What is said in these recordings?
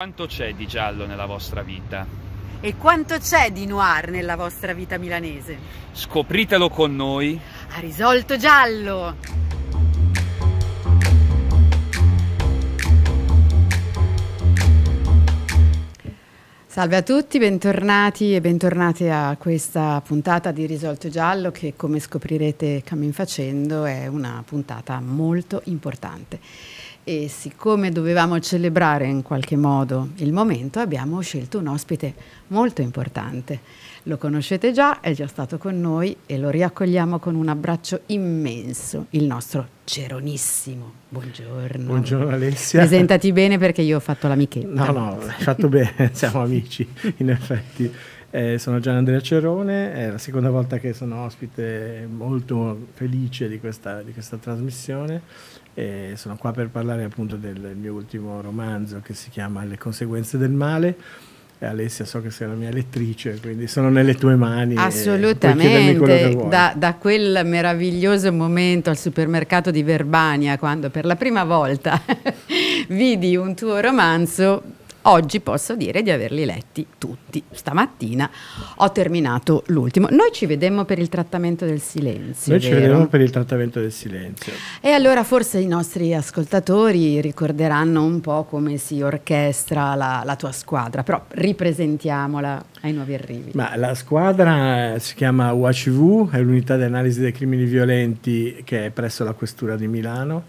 Quanto c'è di giallo nella vostra vita? E quanto c'è di noir nella vostra vita milanese? Scopritelo con noi. A risolto giallo! Salve a tutti, bentornati e bentornate a questa puntata di Risolto Giallo che come scoprirete cammin facendo è una puntata molto importante e siccome dovevamo celebrare in qualche modo il momento abbiamo scelto un ospite molto importante. Lo conoscete già, è già stato con noi e lo riaccogliamo con un abbraccio immenso, il nostro Ceronissimo. Buongiorno. Buongiorno Alessia. Presentati bene perché io ho fatto l'amichetta. No, no, hai fatto bene, siamo amici in effetti. Eh, sono Gian Andrea Cerone, è la seconda volta che sono ospite, molto felice di questa, di questa trasmissione. Eh, sono qua per parlare appunto del mio ultimo romanzo che si chiama Le conseguenze del male. E Alessia, so che sei la mia lettrice, quindi sono nelle tue mani. Assolutamente, da, da, quel meraviglioso momento al supermercato di Verbania, quando per la prima volta vidi un tuo romanzo, Oggi posso dire di averli letti tutti. Stamattina ho terminato l'ultimo. Noi ci vedemmo per il trattamento del silenzio. Noi vero? ci vedemmo per il trattamento del silenzio. E allora forse i nostri ascoltatori ricorderanno un po' come si orchestra la, la tua squadra, però ripresentiamola ai nuovi arrivi. Ma la squadra eh, si chiama UACV, è l'unità di analisi dei crimini violenti che è presso la Questura di Milano.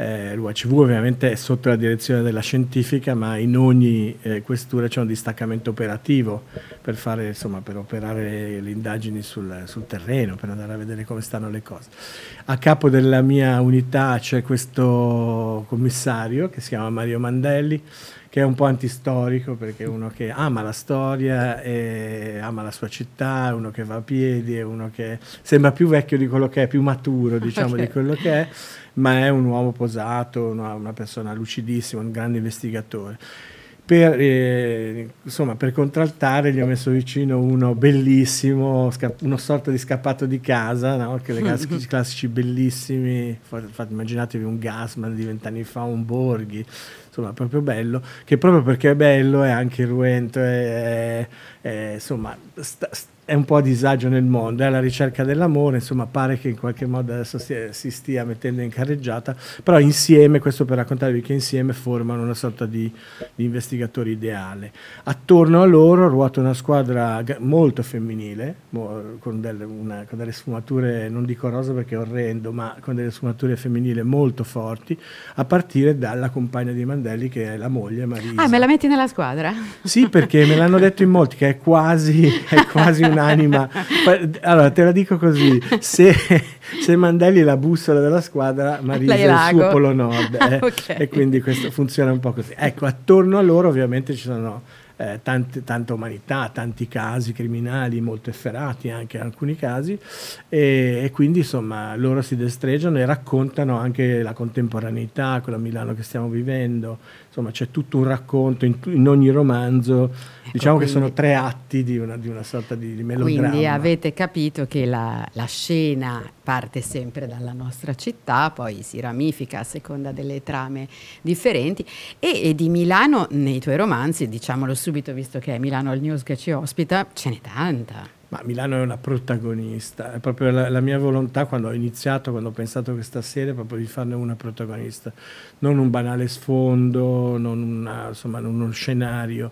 Eh, L'UACV ovviamente è sotto la direzione della scientifica, ma in ogni eh, questura c'è un distaccamento operativo per, fare, insomma, per operare le, indagini sul, sul, terreno, per andare a vedere come stanno le cose. A capo della mia unità c'è questo commissario che si chiama Mario Mandelli, che è un po' antistorico perché è uno che ama la storia, e ama la sua città, è uno che va a piedi, è uno che sembra più vecchio di quello che è, più maturo diciamo okay. di quello che è, ma è un uomo posato, una, una persona lucidissima, un grande investigatore. Per, eh, insomma, per, contraltare gli ho messo vicino uno bellissimo, una sorta di scappato di casa, no? che le classici, classici bellissimi, infatti immaginatevi un Gasman di vent'anni fa, un Borghi, insomma proprio bello, che proprio perché è bello è anche irruento, è, è, insomma sta, sta è un po' a disagio nel mondo, è alla ricerca dell'amore, insomma pare che in qualche modo adesso si, eh, si, stia mettendo in carreggiata, però insieme, questo per raccontarvi che insieme formano una sorta di, di investigatore ideale. Attorno a loro ruota una squadra molto femminile, con delle, una, con delle sfumature, non dico rosa perché è orrendo, ma con delle sfumature femminili molto forti, a partire dalla compagna di Mandelli che è la moglie Marisa. Ah, me la metti nella squadra? Sì, perché me l'hanno detto in molti che è quasi, è quasi una un'anima. Allora, te la dico così, se, se Mandelli è la bussola della squadra, Marisa è il suo polo nord. Eh, okay. E quindi questo funziona un po' così. Ecco, attorno a loro ovviamente ci sono eh, tante, tanta umanità, tanti casi criminali molto efferati anche in alcuni casi e, e, quindi insomma loro si destreggiano e raccontano anche la contemporaneità, quella Milano che stiamo vivendo, insomma c'è tutto un racconto in, in ogni romanzo Ecco, diciamo quindi, che sono tre atti di una, di una sorta di, di melodramma. Quindi avete capito che la, la, scena parte sempre dalla nostra città, poi si ramifica a seconda delle trame differenti e, e di Milano nei tuoi romanzi, diciamolo subito visto che è Milano il News che ci ospita, ce n'è tanta. Ma Milano è una protagonista, è proprio la, la, mia volontà quando ho iniziato, quando ho pensato questa serie, proprio di farne una protagonista, non un banale sfondo, non, una, insomma, non uno scenario,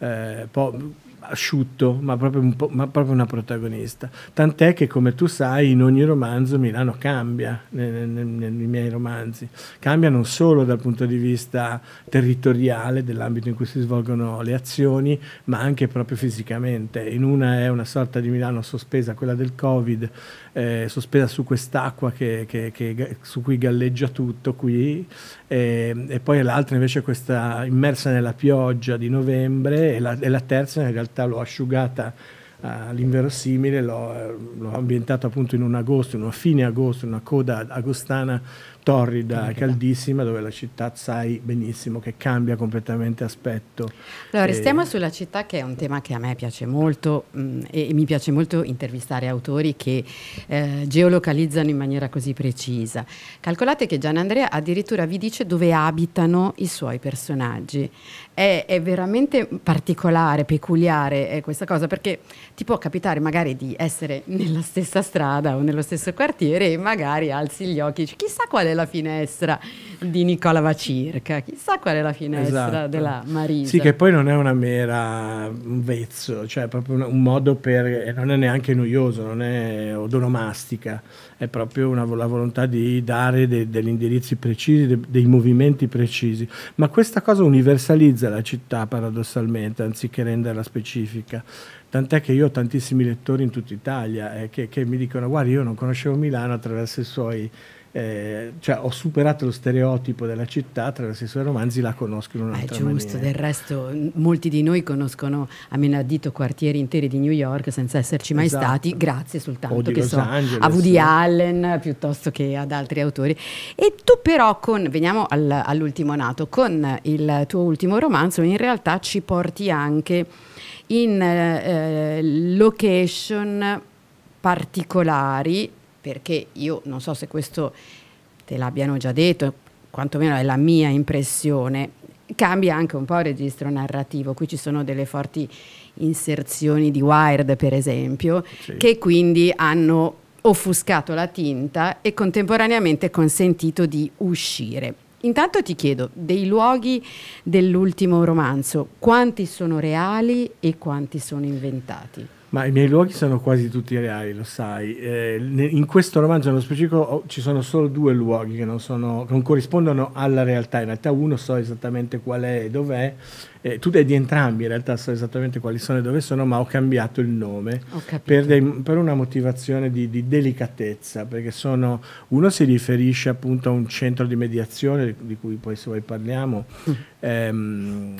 eh, po- asciutto, ma proprio, ma proprio, una protagonista. Tant'è che, come tu sai, in ogni romanzo Milano cambia, nei, nei, nei, miei romanzi. Cambia non solo dal punto di vista territoriale, dell'ambito in cui si svolgono le azioni, ma anche proprio fisicamente. In una è una sorta di Milano sospesa, quella del Covid, eh, sospesa su quest'acqua che, che, che, su cui galleggia tutto qui, eh, e poi l'altra invece questa immersa nella pioggia di novembre, e la, e la terza in realtà realtà l'ho asciugata eh, all'inverosimile, l'ho, eh, l'ho ambientata appunto in un agosto, in una fine agosto, una coda agostana torrida, caldissima, dove la città sai benissimo che cambia completamente aspetto. Allora, restiamo e... sulla città che è un tema che a me piace molto mh, mm, e, e, mi piace molto intervistare autori che eh, geolocalizzano in maniera così precisa. Calcolate che Gian Andrea addirittura vi dice dove abitano i suoi personaggi. È, è veramente particolare, peculiare eh, questa cosa perché ti può capitare magari di essere nella stessa strada o nello stesso quartiere e magari alzi gli occhi e dici chissà qual è la la finestra di Nicola Vacirca, chissà qual è la finestra esatto. della Marisa. Sì, che poi non è una mera un vezzo, cioè è proprio un, un modo per, non è neanche noioso, non è odonomastica, è proprio una, la volontà di dare de, degli indirizzi precisi, de, dei movimenti precisi, ma questa cosa universalizza la città paradossalmente, anziché renderla specifica. Tant'è che io ho tantissimi lettori in tutta Italia eh, che, che, mi dicono guarda io non conoscevo Milano attraverso i suoi eh, cioè, ho superato lo stereotipo della città attraverso i suoi romanzi, la conosco in un'altra È giusto, maniera. del resto molti di noi conoscono a menadito quartieri interi di New York senza esserci mai esatto. stati, grazie soltanto che so, a Woody sì. Allen piuttosto che ad altri autori. E tu però con, veniamo al, all'ultimo nato, con il tuo ultimo romanzo in realtà ci porti anche in eh, eh location particolari perché io non so se questo te l'abbiano già detto, quantomeno è la mia impressione, cambia anche un po' il registro narrativo. Qui ci sono delle forti inserzioni di Wired, per esempio, sì. che quindi hanno offuscato la tinta e contemporaneamente consentito di uscire. Intanto ti chiedo, dei luoghi dell'ultimo romanzo, quanti sono reali e quanti sono inventati? Ma i miei luoghi sono quasi tutti reali, lo sai. Eh, in questo romanzo nello specifico oh, ci sono solo due luoghi che non, sono, non corrispondono alla realtà. In realtà uno so esattamente qual è e dov'è eh, tutte di entrambi in realtà so esattamente quali sono e dove sono, ma ho cambiato il nome per, dei, per, una motivazione di, di delicatezza, perché sono, uno si riferisce appunto a un centro di mediazione di cui poi se voi parliamo, mm. ehm,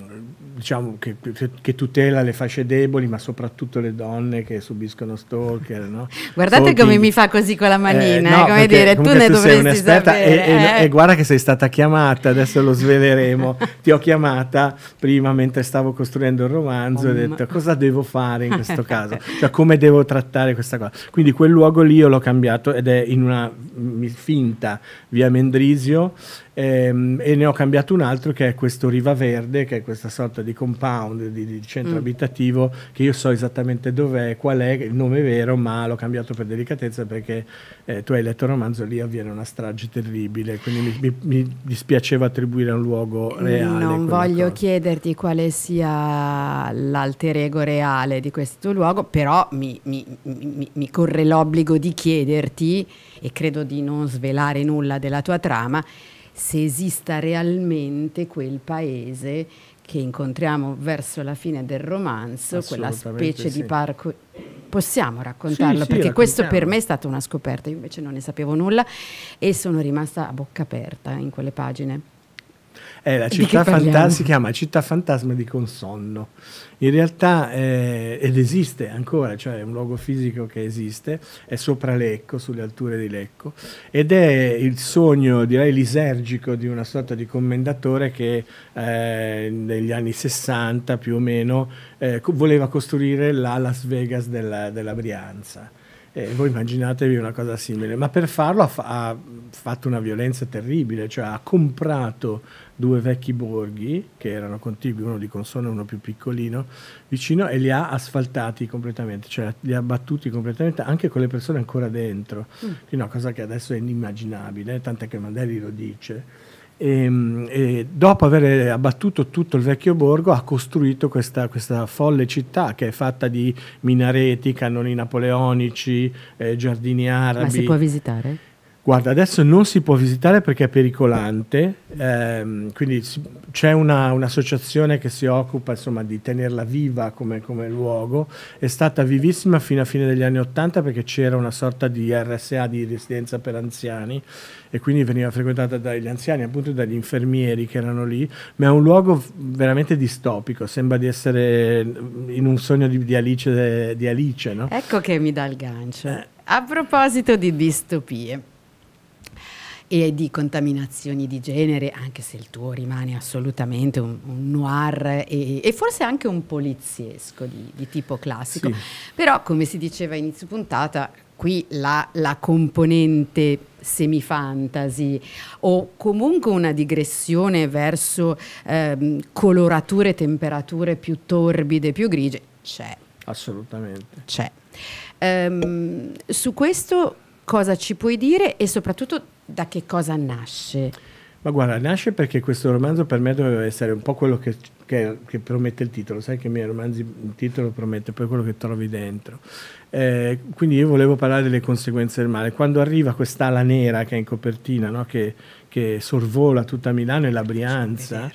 diciamo che, che, tutela le fasce deboli, ma soprattutto le donne che subiscono stalker. No? Guardate Stalking. come mi fa così con la eh, manina, eh, no, come dire, tu ne tu dovresti sapere. E, e, eh. e guarda che sei stata chiamata, adesso lo sveleremo, ti ho chiamata prima prima mentre stavo costruendo il romanzo oh, e ho detto cosa devo fare in questo caso, cioè come devo trattare questa cosa. Quindi quel luogo lì io l'ho cambiato ed è in una mm, finta via Mendrisio ehm, e ne ho cambiato un altro che è questo Riva Verde, che è questa sorta di compound, di, di centro mm. abitativo, che io so esattamente dov'è, qual è, il nome è vero, ma l'ho cambiato per delicatezza perché eh, tu hai letto il romanzo, lì avviene una strage terribile, quindi mi, mi, mi dispiaceva attribuire a un luogo reale. Non voglio cosa. chiederti quale sia l'alter ego reale di questo luogo, però mi, mi corre l'obbligo di chiederti, e credo di non svelare nulla della tua trama, se esista realmente quel paese che incontriamo verso la fine del romanzo, quella specie sì. di parco. Possiamo raccontarlo sì, perché sì, questo per me è stata una scoperta, io invece non ne sapevo nulla e sono rimasta a bocca aperta in quelle pagine. È la città fantasma, si chiama Città Fantasma di Consonno. In realtà eh, ed esiste ancora, cioè è un luogo fisico che esiste, è sopra Lecco, sulle alture di Lecco, ed è il sogno, direi lisergico, di una sorta di commendatore che eh, negli anni 60 più o meno eh, voleva costruire la Las Vegas della, della Brianza. Eh, voi immaginatevi una cosa simile, ma per farlo ha, fa ha, fatto una violenza terribile, cioè ha comprato due vecchi borghi che erano contigui, uno di Consone e uno più piccolino, vicino e li ha asfaltati completamente, cioè li ha battuti completamente anche con le persone ancora dentro, mm. una cosa che adesso è inimmaginabile, tant'è che Mandelli lo dice. E, ehm, e, dopo aver abbattuto tutto il vecchio borgo ha costruito questa, questa folle città che è fatta di minareti, cannoni napoleonici, eh, giardini arabi. Ma si può visitare? Guarda, adesso non si può visitare perché è pericolante, ehm, quindi c'è una, un'associazione che si occupa insomma, di tenerla viva come, come, luogo, è stata vivissima fino a fine degli anni Ottanta perché c'era una sorta di RSA, di residenza per anziani, e quindi veniva frequentata dagli anziani, appunto dagli infermieri che erano lì, ma è un luogo veramente distopico, sembra di essere in un sogno di, di Alice. Di Alice no? Ecco che mi dà il gancio. Eh. A proposito di distopie e di contaminazioni di genere, anche se il tuo rimane assolutamente un, un noir e, e, forse anche un poliziesco di, di tipo classico. Sì. Però, come si diceva a inizio puntata, qui la, la componente semifantasy o comunque una digressione verso ehm, colorature temperature più torbide, più grigie, c'è. Assolutamente. C'è. Um, su questo cosa ci puoi dire e soprattutto da che cosa nasce? Ma guarda, nasce perché questo romanzo per me doveva essere un po' quello che, che, che promette il titolo, sai che i miei romanzi il titolo promette poi quello che trovi dentro. Eh, quindi io volevo parlare delle conseguenze del male. Quando arriva quest'ala nera che è in copertina, no? che, che sorvola tutta Milano e la Brianza.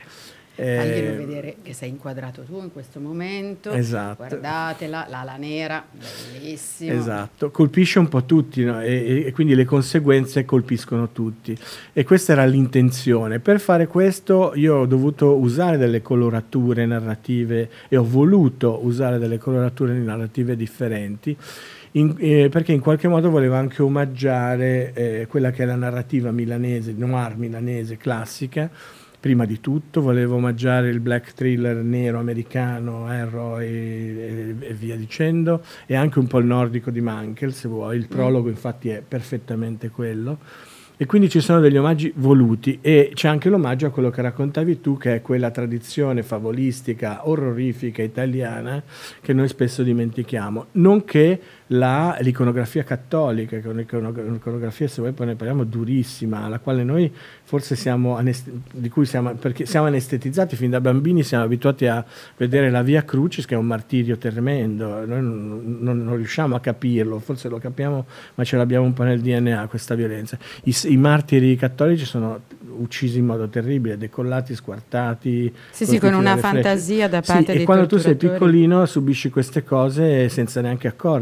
Eh, Faglielo vedere che sei inquadrato tu in questo momento. Esatto. Guardatela, l'ala nera, bellissima. Esatto, colpisce un po' tutti no? e, e, quindi le conseguenze colpiscono tutti. E questa era l'intenzione. Per fare questo io ho dovuto usare delle colorature narrative e ho voluto usare delle colorature narrative differenti. In, eh, perché in qualche modo volevo anche omaggiare eh, quella che è la narrativa milanese, noir milanese classica, prima di tutto, volevo omaggiare il black thriller nero americano, Erro e, e, e, via dicendo, e anche un po' il nordico di Mankel, se vuoi, il mm. prologo infatti è perfettamente quello. E quindi ci sono degli omaggi voluti e c'è anche l'omaggio a quello che raccontavi tu, che è quella tradizione favolistica, orrorifica, italiana, che noi spesso dimentichiamo, nonché la, l'iconografia cattolica, che è un'iconografia, se vuoi poi ne parliamo, durissima, alla quale noi forse siamo, anest- di cui siamo, siamo anestetizzati fin da bambini, siamo abituati a vedere la via Crucis, che è un martirio tremendo, noi non, non, non riusciamo a capirlo, forse lo capiamo, ma ce l'abbiamo un po' nel DNA questa violenza. I, i martiri cattolici sono uccisi in modo terribile, decollati, squartati. Sì, sì, con una fantasia da parte sì, dei E quando tu sei piccolino subisci queste cose senza neanche accorgerti.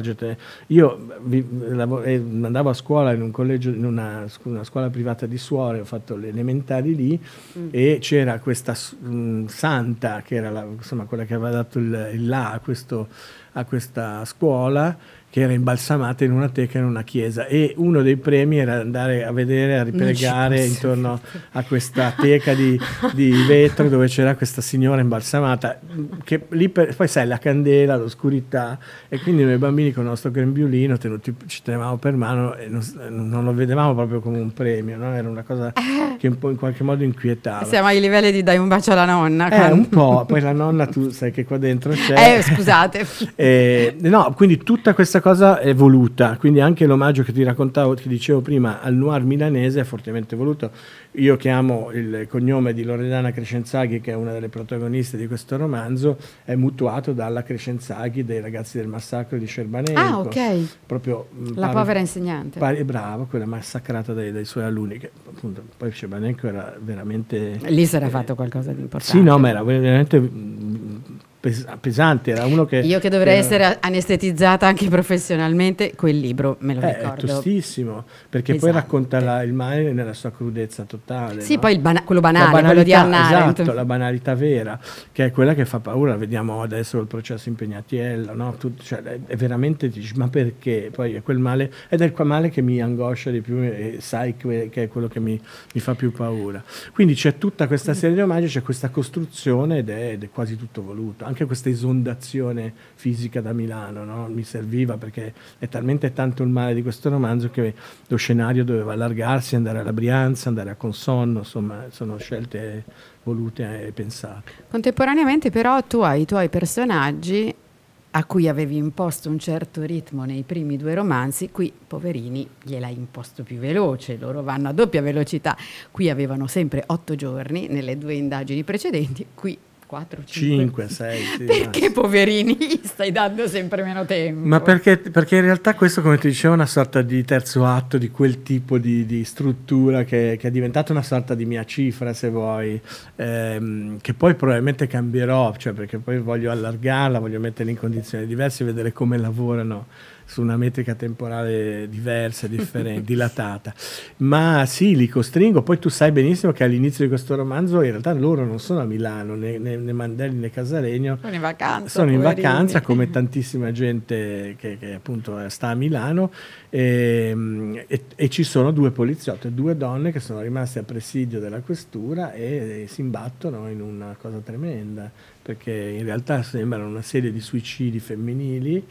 Io vi, lav- eh, andavo a scuola in un collegio, in una, una, scuola privata di suore, ho fatto le elementari lì mm. e c'era questa mh, mm, santa che era la, insomma, quella che aveva dato il, il là a, questo, a questa scuola che era imbalsamata in una teca in una chiesa e uno dei premi era andare a vedere, a ripregare intorno a questa teca di, di, vetro dove c'era questa signora imbalsamata, che lì per, poi sai la candela, l'oscurità e quindi noi bambini con il nostro grembiulino tenuti, ci tenevamo per mano e non, non lo vedevamo proprio come un premio, no? era una cosa eh. che un po' in qualche modo inquietava. Siamo ai livelli di dai un bacio alla nonna. Eh, quando... un po', poi la nonna tu sai che qua dentro c'è. Eh, scusate. e, eh, no, quindi tutta questa cosa è voluta, quindi anche l'omaggio che ti raccontavo, che dicevo prima, al noir milanese è fortemente voluto. Io chiamo il cognome di Loredana Crescenzaghi, che è una delle protagoniste di questo romanzo, è mutuato dalla Crescenzaghi dei ragazzi del massacro di Cerbanenco. Ah, ok. Proprio, mm, La pare, povera insegnante. Pare, bravo, quella massacrata dai, dai, suoi alunni, che appunto poi Cerbanenco era veramente... Lì si era eh, fatto qualcosa di importante. Sì, no, ma era veramente mm, pesante, era uno che... Io che dovrei era... essere anestetizzata anche professionalmente, quel libro me lo eh, ricordo. È tostissimo, perché esatto. poi racconta la, il male nella sua crudezza totale. Sì, no? poi bana- quello banale, banalità, quello di Annarent. Esatto, la banalità vera, che è quella che fa paura, vediamo adesso il processo impegnatiello, no? Tutto, cioè, è veramente, dici, ma perché? Poi è quel male, ed è quel male che mi angoscia di più e sai que- che è quello che mi, mi, fa più paura. Quindi c'è tutta questa mm. serie di omaggi, c'è questa costruzione ed è, ed è quasi tutto voluto anche questa esondazione fisica da Milano, no? mi serviva perché è talmente tanto il male di questo romanzo che lo scenario doveva allargarsi, andare alla Brianza, andare a Consonno, insomma sono scelte volute e pensate. Contemporaneamente però tu hai i tuoi personaggi a cui avevi imposto un certo ritmo nei primi due romanzi, qui poverini gliel'hai imposto più veloce, loro vanno a doppia velocità, qui avevano sempre otto giorni nelle due indagini precedenti, qui 4, 5, 5 6. Sì, perché no. poverini gli stai dando sempre meno tempo? Ma perché, perché, in realtà questo, come ti dicevo, è una sorta di terzo atto di quel tipo di, di struttura che, che, è diventata una sorta di mia cifra, se vuoi, ehm, che poi probabilmente cambierò, cioè perché poi voglio allargarla, voglio metterla in condizioni diverse, vedere come lavorano su una metrica temporale diversa, differente, dilatata. Ma sì, li costringo. Poi tu sai benissimo che all'inizio di questo romanzo in realtà loro non sono a Milano, né, né, né Mandelli né Casalegno. Sono in vacanza. Sono in vacanza come tantissima gente che, che, appunto sta a Milano e, ehm, e, e, ci sono due poliziotte, due donne che sono rimaste a presidio della questura e, e si imbattono in una cosa tremenda perché in realtà sembrano una serie di suicidi femminili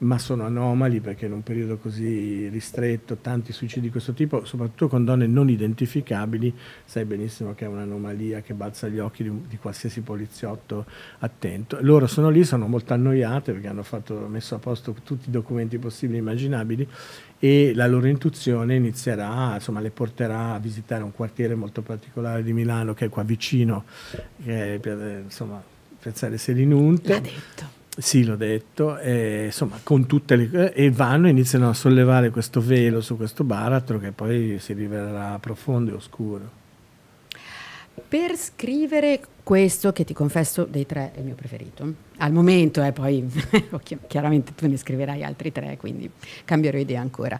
ma sono anomali perché in un periodo così ristretto tanti suicidi di questo tipo, soprattutto con donne non identificabili, sai benissimo che è un'anomalia che balza gli occhi di, di qualsiasi poliziotto attento. Loro sono lì, sono molto annoiate perché hanno fatto, messo a posto tutti i documenti possibili e immaginabili e la loro intuizione inizierà, insomma le porterà a visitare un quartiere molto particolare di Milano che è qua vicino, che è, insomma, piazzare se L'ha detto sì, l'ho detto, e, insomma, con tutte le, e vanno e iniziano a sollevare questo velo su questo baratro che poi si rivelerà profondo e oscuro. Per scrivere questo, che ti confesso dei tre è il mio preferito, al momento, eh, poi chiaramente tu ne scriverai altri tre, quindi cambierò idea ancora.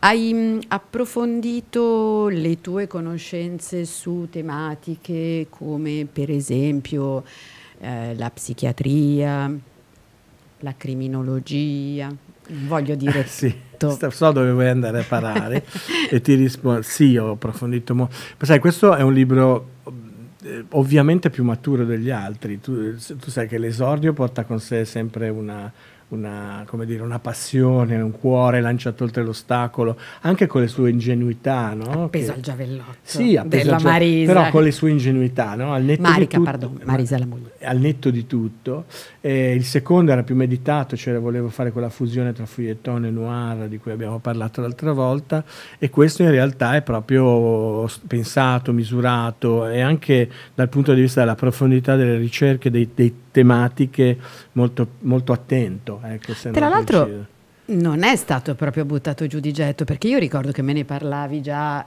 Hai mm, approfondito le tue conoscenze su tematiche come per esempio eh, la psichiatria, la criminologia, voglio dire eh, sì. Tutto. So dove vuoi andare a parare e ti rispondo, sì, ho approfondito molto. sai, questo è un libro eh, ovviamente più maturo degli altri, tu, eh, tu sai che l'esordio porta con sé sempre una, una, dire, una, passione, un cuore lanciato oltre l'ostacolo, anche con le sue ingenuità. No? Appeso che, al giavellotto sì, appeso della Marisa. Però con le sue ingenuità, no? al netto Marica, tutto, pardon, Marisa la moglie. Al netto di tutto. Eh, il secondo era più meditato, cioè volevo fare quella fusione tra fouillettone e noir di cui abbiamo parlato l'altra volta e questo in realtà è proprio pensato, misurato e anche dal punto di vista della profondità delle ricerche, dei, dei tematiche molto, molto attento. Ecco, Tra l'altro coincide. non è stato proprio buttato giù di getto, perché io ricordo che me ne parlavi già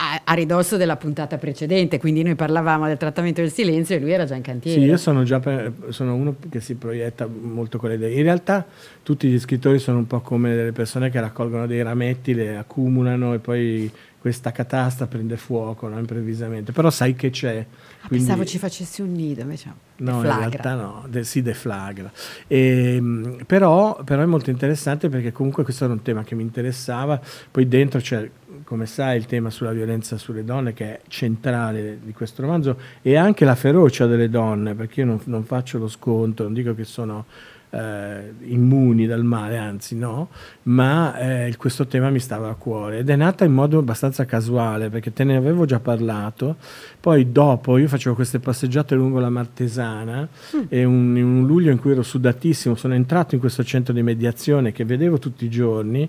a, a, ridosso della puntata precedente, quindi noi parlavamo del trattamento del silenzio e lui era già in cantiere. Sì, io sono già per, sono uno che si proietta molto con le idee. In realtà tutti gli scrittori sono un po' come delle persone che raccolgono dei rametti, le accumulano e poi questa catasta prende fuoco no, improvvisamente, però sai che c'è. Ah, quindi... Pensavo ci facessi un nido, invece no, deflagra. in realtà no, de- si deflagra. E, ehm, però, però, è molto interessante perché comunque questo era un tema che mi interessava, poi dentro c'è, come sai, il tema sulla violenza sulle donne che è centrale di questo romanzo e anche la ferocia delle donne, perché io non, non faccio lo sconto, non dico che sono eh, immuni dal male, anzi no, ma eh, questo tema mi stava a cuore ed è nata in modo abbastanza casuale perché te ne avevo già parlato, poi dopo io facevo queste passeggiate lungo la Martesana mm. e un, un luglio in cui ero sudatissimo sono entrato in questo centro di mediazione che vedevo tutti i giorni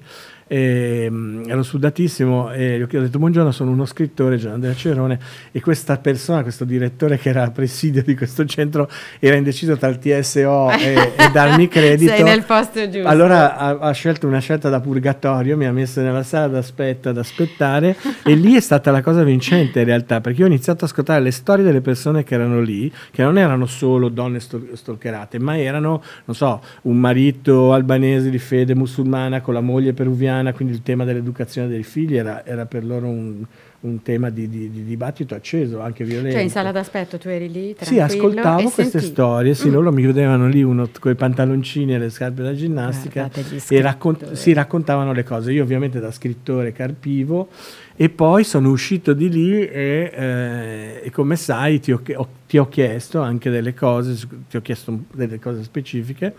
e, ehm, ero sudatissimo e gli ho detto buongiorno sono uno scrittore Andrea Cerone e questa persona, questo direttore che era presidio di questo centro era indeciso tra il TSO e, e darmi credito. Sei nel posto giusto. Allora ha, ha, scelto una scelta da purgatorio, mi ha messo nella sala d'aspetto ad aspettare e lì è stata la cosa vincente in realtà perché io ho iniziato a ascoltare le storie delle persone che erano lì, che non erano solo donne stalkerate, ma erano, non so, un marito albanese di fede musulmana con la moglie peruviana cristiana, quindi il tema dell'educazione dei figli era, era per loro un, un tema di, di, di, dibattito acceso, anche violento. Cioè in sala d'aspetto tu eri lì? Sì, ascoltavo queste senti... storie, sì, mm. loro mi vedevano lì uno, con i pantaloncini e le scarpe da ginnastica e raccont- si raccontavano le cose. Io ovviamente da scrittore carpivo e poi sono uscito di lì e, eh, e come sai ti ho, ho, ti ho, chiesto anche delle cose, ti ho chiesto delle cose specifiche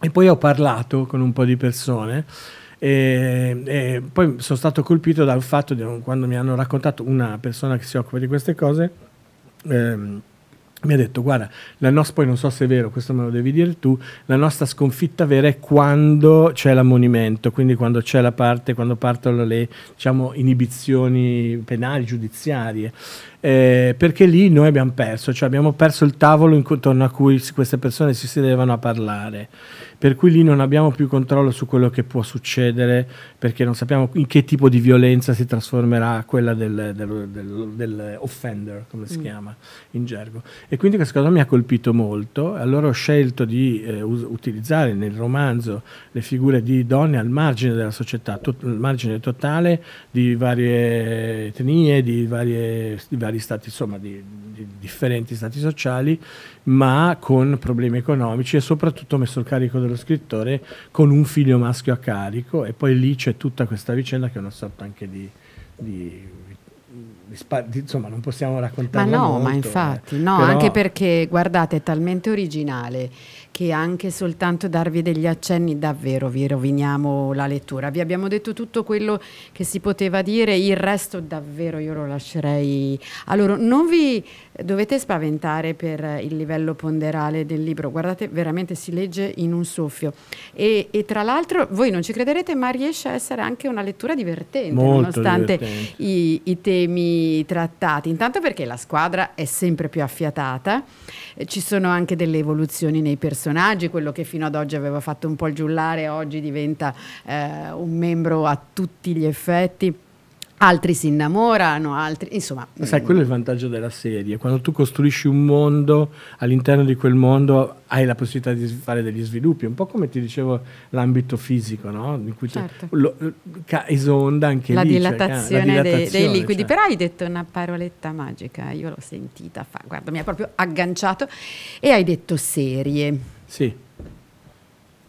e poi ho parlato con un po' di persone e, e poi sono stato colpito dal fatto, di, quando mi hanno raccontato una persona che si occupa di queste cose, ehm, mi ha detto guarda la nostra poi non so se è vero questo me lo devi dire tu la nostra sconfitta vera è quando c'è l'ammonimento quindi quando c'è la parte quando partono le diciamo, inibizioni penali giudiziarie eh, perché lì noi abbiamo perso, cioè abbiamo perso il tavolo intorno a cui queste persone si sedevano a parlare, per cui lì non abbiamo più controllo su quello che può succedere, perché non sappiamo in che tipo di violenza si trasformerà quella dell'offender, del, del, del come si mm. chiama in gergo. E quindi questa cosa mi ha colpito molto, allora ho scelto di eh, utilizzare nel romanzo le figure di donne al margine della società, to al margine totale di varie etnie, di varie, di varie vari stati, insomma, di, di, differenti stati sociali, ma con problemi economici e soprattutto messo il carico dello scrittore con un figlio maschio a carico e poi lì c'è tutta questa vicenda che è una sorta anche di, di insomma non possiamo raccontare. Ma no, molto, ma eh. infatti, no, Però... anche perché guardate, è talmente originale che anche soltanto darvi degli accenni davvero vi roviniamo la lettura. Vi abbiamo detto tutto quello che si poteva dire, il resto davvero io lo lascerei Allora, Non vi dovete spaventare per il livello ponderale del libro, guardate veramente si legge in un soffio e, e tra l'altro voi non ci crederete ma riesce a essere anche una lettura divertente Molto nonostante divertente. I, i temi trattati? Intanto perché la squadra è sempre più affiatata, eh, ci sono anche delle evoluzioni nei personaggi, quello che fino ad oggi aveva fatto un po' il giullare oggi diventa eh, un membro a tutti gli effetti altri si innamorano, altri, insomma... Sai, quello è il vantaggio della serie, quando tu costruisci un mondo, all'interno di quel mondo hai la possibilità di fare degli sviluppi, un po' come ti dicevo l'ambito fisico, no? In cui certo. lo, esonda anche la lì. Cioè, dilatazione cioè, la dilatazione dei, dei liquidi, cioè. però hai detto una paroletta magica, io l'ho sentita, fa, guarda, mi ha proprio agganciato, e hai detto serie. Sì.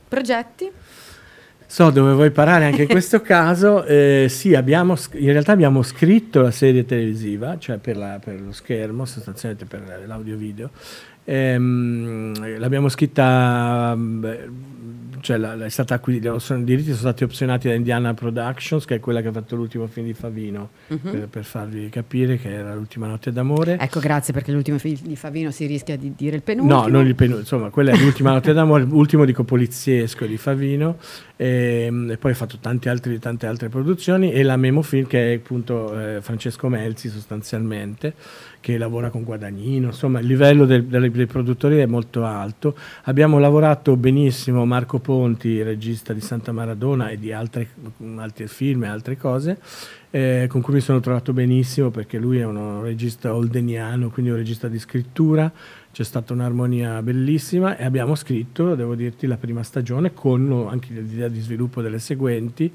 Progetti? So dove vuoi parare anche in questo caso. Eh, sì, abbiamo, in realtà abbiamo scritto la serie televisiva, cioè per, la, per lo schermo, sostanzialmente per l'audio video. Ehm, l'abbiamo scritta, cioè la, è stata acquis- i diritti sono stati opzionati da Indiana Productions, che è quella che ha fatto l'ultimo film di Favino, uh-huh. per, per, farvi capire che era l'ultima notte d'amore. Ecco, grazie perché l'ultimo film di Favino si rischia di dire il penultimo. No, non il penultimo, insomma, quella è l'ultima notte d'amore, l'ultimo dico poliziesco di Favino e, ehm, e poi ha fatto altri, tante altre produzioni e la Memo Film che è appunto eh, Francesco Melzi sostanzialmente che lavora con Guadagnino, insomma il livello del, del, dei produttori è molto alto. Abbiamo lavorato benissimo Marco Ponti, regista di Santa Maradona e di altre, altri film e altre cose eh, con cui mi sono trovato benissimo perché lui è un regista oldeniano, quindi un regista di scrittura, c'è stata un'armonia bellissima e abbiamo scritto, devo dirti, la prima stagione con anche l'idea di sviluppo delle seguenti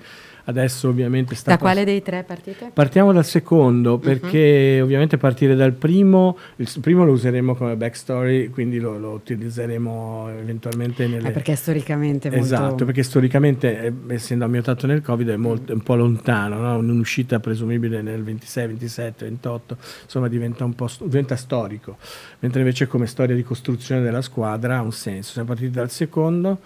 Adesso ovviamente sta... Da pas- quale dei tre partite? Partiamo dal secondo, mhm. perché uh-huh. ovviamente partire dal primo, il primo lo useremo come backstory, quindi lo, lo utilizzeremo eventualmente nelle... Eh perché storicamente è Esatto, perché storicamente, eh, essendo ammiotato nel Covid, è, molto, è un po' lontano, no? un'uscita presumibile nel 26, 27, 28, insomma diventa un po' st- diventa storico, mentre invece come storia di costruzione della squadra ha un senso. Siamo partiti dal secondo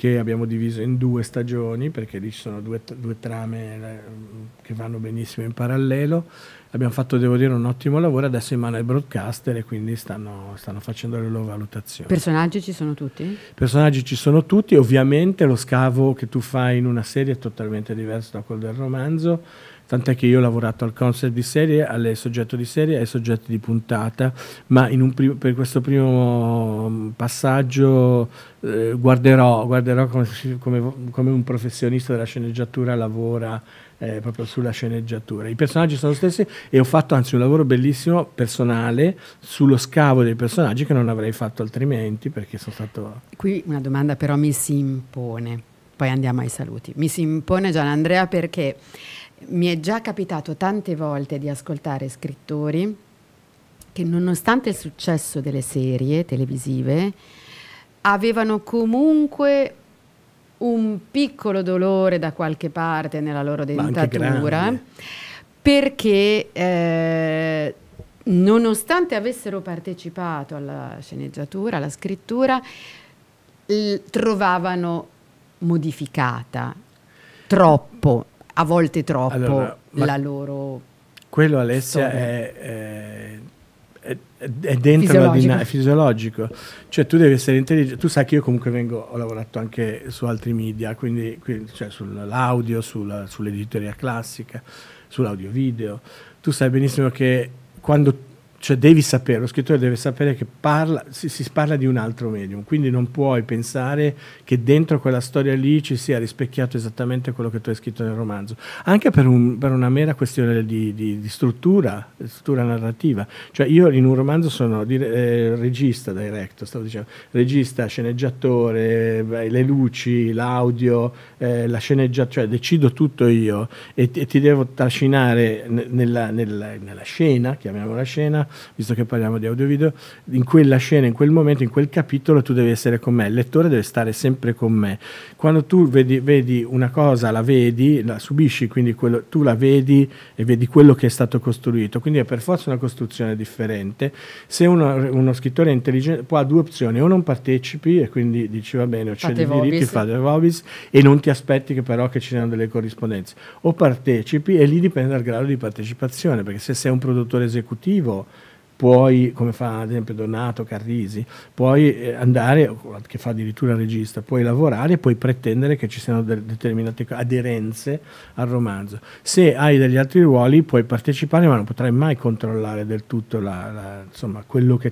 che abbiamo diviso in due stagioni, perché lì ci sono due, due trame eh, che vanno benissimo in parallelo. Abbiamo fatto, devo dire, un ottimo lavoro, adesso in mano ai broadcaster e quindi stanno, stanno facendo le loro valutazioni. Personaggi ci sono tutti? Personaggi ci sono tutti, ovviamente lo scavo che tu fai in una serie è totalmente diverso da quello del romanzo tant'è che io ho lavorato al concept di serie, al soggetto di serie e ai soggetti di puntata, ma prim- per questo primo mm, passaggio eh, guarderò, guarderò come, come, come, un professionista della sceneggiatura lavora eh, proprio sulla sceneggiatura. I personaggi sono stessi e ho fatto anzi un lavoro bellissimo personale sullo scavo dei personaggi che non avrei fatto altrimenti perché sono stato... Qui una domanda però mi si impone, poi andiamo ai saluti. Mi si impone Gianandrea perché mi è già capitato tante volte di ascoltare scrittori che nonostante il successo delle serie televisive avevano comunque un piccolo dolore da qualche parte nella loro dentatura perché eh, nonostante avessero partecipato alla sceneggiatura, alla scrittura, trovavano modificata troppo a volte troppo allora, la loro... Quello Alessia è, è, è, è, dentro la dinamica, è fisiologico, cioè tu devi essere intelligente, tu sai che io comunque vengo, ho lavorato anche su altri media, quindi, quindi cioè sull'audio, sulla, sull'editoria classica, sull'audio video, tu sai benissimo che quando cioè devi sapere, lo scrittore deve sapere che parla, si, si, parla di un altro medium, quindi non puoi pensare che dentro quella storia lì ci sia rispecchiato esattamente quello che tu hai scritto nel romanzo, anche per, un, per una mera questione di, di, di, struttura, struttura narrativa. Cioè io in un romanzo sono eh, regista, directo, stavo dicendo, regista, sceneggiatore, eh, le luci, l'audio, eh, la sceneggiatura, cioè decido tutto io e, e ti devo trascinare nella, nella, nella scena, chiamiamola scena, visto che parliamo di audio video, in quella scena, in quel momento, in quel capitolo tu devi essere con me, il lettore deve stare sempre con me. Quando tu vedi, vedi una cosa, la vedi, la subisci, quindi quello, tu la vedi e vedi quello che è stato costruito, quindi è per forza una costruzione differente. Se uno, uno scrittore è intelligente può ha due opzioni, o non partecipi e quindi dici va bene, c'è cedi i diritti, fate hobbies e non ti aspetti che però che ci siano delle corrispondenze, o partecipi e lì dipende dal grado di partecipazione, perché se sei un produttore esecutivo puoi, come fa ad esempio Donato Carrisi, puoi eh, andare, che fa addirittura regista, puoi lavorare e puoi pretendere che ci siano de- determinate aderenze al romanzo. Se hai degli altri ruoli puoi partecipare ma non potrai mai controllare del tutto la, la, insomma, quello, che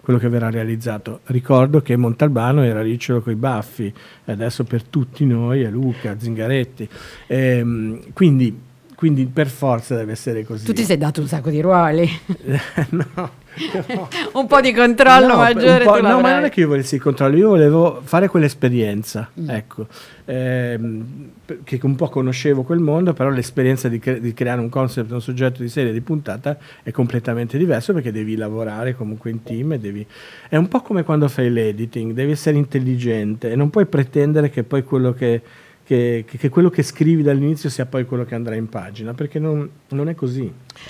quello che verrà realizzato. Ricordo che Montalbano era Ricciolo coi baffi, adesso per tutti noi è Luca, Zingaretti. Ehm, quindi quindi per forza deve essere così. Tu ti sei dato un sacco di ruoli. no, no. un po' di controllo no, maggiore. no, ma non è che io volessi il controllo, io volevo fare quell'esperienza, mm. ecco, ehm, che un po' conoscevo quel mondo, però l'esperienza di, cre di, creare un concept, un soggetto di serie, di puntata è completamente diverso perché devi lavorare comunque in team, devi... è un po' come quando fai l'editing, devi essere intelligente e non puoi pretendere che poi quello che che, che, quello che scrivi dall'inizio sia poi quello che andrà in pagina, perché non, non è così.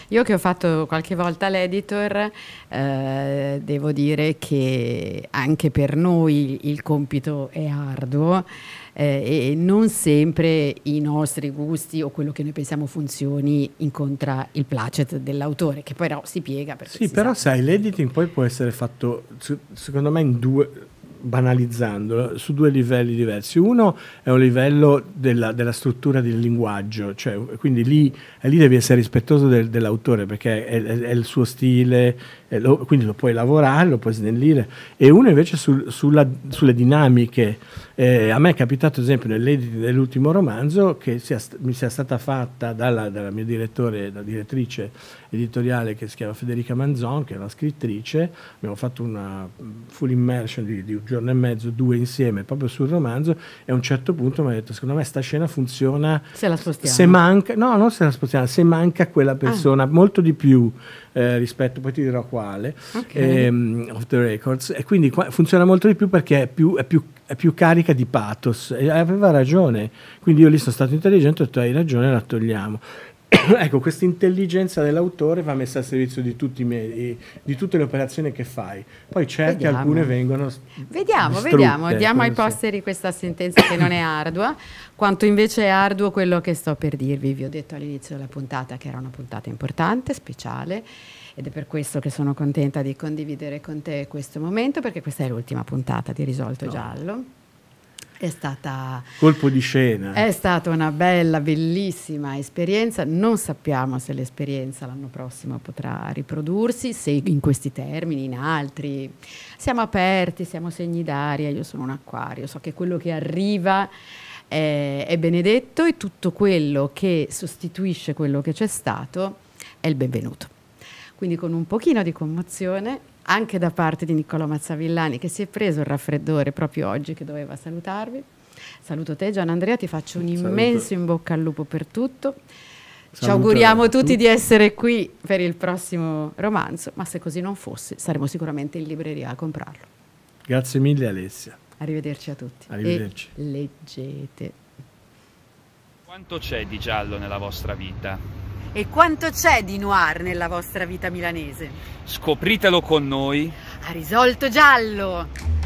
Io che ho fatto qualche volta l'editor, eh, devo dire che anche per noi il compito è arduo eh, e non sempre i nostri gusti o quello che noi pensiamo funzioni incontra il placet dell'autore, che però si piega. Sì, si però sa. sai, l'editing poi può essere fatto, secondo me, in due banalizzandolo, su due livelli diversi. Uno è un livello della, della struttura del linguaggio, cioè, quindi lì, lì, devi essere rispettoso del, dell'autore perché è, è, è, il suo stile, lo, quindi lo puoi lavorare, lo puoi snellire. E uno invece sul, sulla, sulle dinamiche. Eh, a me è capitato, ad esempio, nell'editing dell'ultimo romanzo che sia, mi sia stata fatta dalla, dalla mia direttore, da direttrice editoriale che si chiama Federica Manzon, che è la scrittrice, abbiamo fatto una mm, full immersion di, di un giorno e mezzo, due insieme, proprio sul romanzo, e a un certo punto mi ha detto, secondo me sta scena funziona... Se la spostiamo. Se manca, no, non se la spostiamo, se manca quella ah. persona, ah. molto di più eh, rispetto, poi ti dirò quale, okay. ehm, Off the Records, e quindi qua, funziona molto di più perché è più, è più è più carica di pathos e aveva ragione quindi io lì sono stato intelligente e ho detto hai ragione la togliamo ecco, questa intelligenza dell'autore va messa a servizio di, miei, di tutte le operazioni che fai. Poi certe, alcune vengono. Vediamo, vediamo, ecco, diamo ai posteri so. questa sentenza che non è ardua, quanto invece è arduo quello che sto per dirvi. Vi ho detto all'inizio della puntata che era una puntata importante, speciale. Ed è per questo che sono contenta di condividere con te questo momento, perché questa è l'ultima puntata di Risolto no. Giallo. È stata... Colpo di scena. È stata una bella, bellissima esperienza. Non sappiamo se l'esperienza l'anno prossimo potrà riprodursi, se in questi termini, in altri. Siamo aperti, siamo segni d'aria, io sono un acquario, so che quello che arriva è, è benedetto e tutto quello che sostituisce quello che c'è stato è il benvenuto. Quindi con un pochino di commozione anche da parte di Nicola Mazzavillani che si è preso il raffreddore proprio oggi che doveva salutarvi. Saluto te Andrea, ti faccio un Saluto. immenso in bocca al lupo per tutto. Saluto. Ci auguriamo tutti di essere qui per il prossimo romanzo, ma se così non fosse saremo sicuramente in libreria a comprarlo. Grazie mille Alessia. Arrivederci a tutti. Arrivederci. E leggete. Quanto c'è di giallo nella vostra vita? E quanto c'è di noir nella vostra vita milanese? Scopritelo con noi. A risolto giallo!